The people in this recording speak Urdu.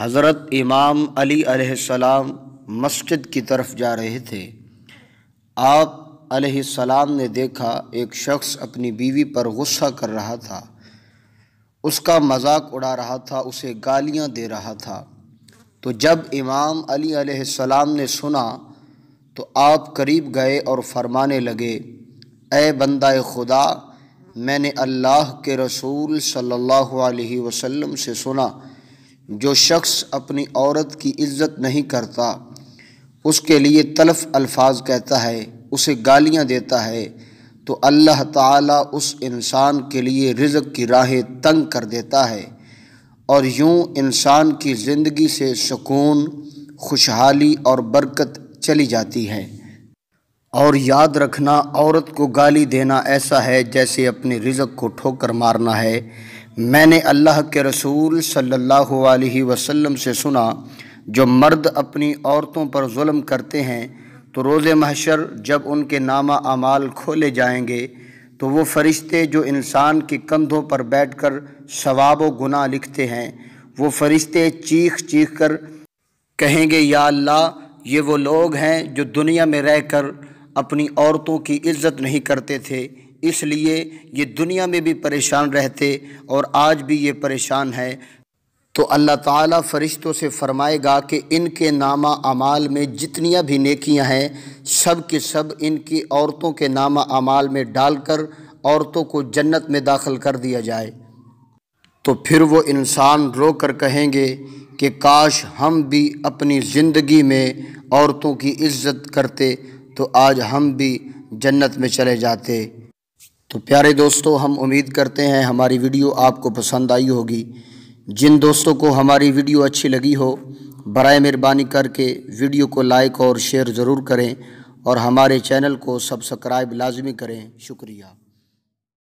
حضرت امام علی علیہ السلام مسجد کی طرف جا رہے تھے آپ علیہ السلام نے دیکھا ایک شخص اپنی بیوی پر غصہ کر رہا تھا اس کا مذاق اڑا رہا تھا اسے گالیاں دے رہا تھا تو جب امام علی علیہ السلام نے سنا تو آپ قریب گئے اور فرمانے لگے اے بندہ خدا میں نے اللہ کے رسول صلی اللہ علیہ وسلم سے سنا جو شخص اپنی عورت کی عزت نہیں کرتا اس کے لیے تلف الفاظ کہتا ہے اسے گالیاں دیتا ہے تو اللہ تعالیٰ اس انسان کے لیے رزق کی راہیں تنگ کر دیتا ہے اور یوں انسان کی زندگی سے سکون خوشحالی اور برکت چلی جاتی ہے اور یاد رکھنا عورت کو گالی دینا ایسا ہے جیسے اپنے رزق کو ٹھوکر مارنا ہے میں نے اللہ کے رسول صلی اللہ علیہ وسلم سے سنا جو مرد اپنی عورتوں پر ظلم کرتے ہیں تو روز محشر جب ان کے نامہ اعمال کھولے جائیں گے تو وہ فرشتے جو انسان کے کندھوں پر بیٹھ کر ثواب و گناہ لکھتے ہیں وہ فرشتے چیخ چیخ کر کہیں گے یا اللہ یہ وہ لوگ ہیں جو دنیا میں رہ کر اپنی عورتوں کی عزت نہیں کرتے تھے اس لیے یہ دنیا میں بھی پریشان رہتے اور آج بھی یہ پریشان ہے تو اللہ تعالیٰ فرشتوں سے فرمائے گا کہ ان کے نامہ اعمال میں جتنیاں بھی نیکیاں ہیں سب کے سب ان کی عورتوں کے نامہ اعمال میں ڈال کر عورتوں کو جنت میں داخل کر دیا جائے تو پھر وہ انسان رو کر کہیں گے کہ کاش ہم بھی اپنی زندگی میں عورتوں کی عزت کرتے تو آج ہم بھی جنت میں چلے جاتے تو پیارے دوستو ہم امید کرتے ہیں ہماری ویڈیو آپ کو پسند آئی ہوگی جن دوستوں کو ہماری ویڈیو اچھی لگی ہو برائے مہربانی کر کے ویڈیو کو لائک اور شیئر ضرور کریں اور ہمارے چینل کو سبسکرائب لازمی کریں شکریہ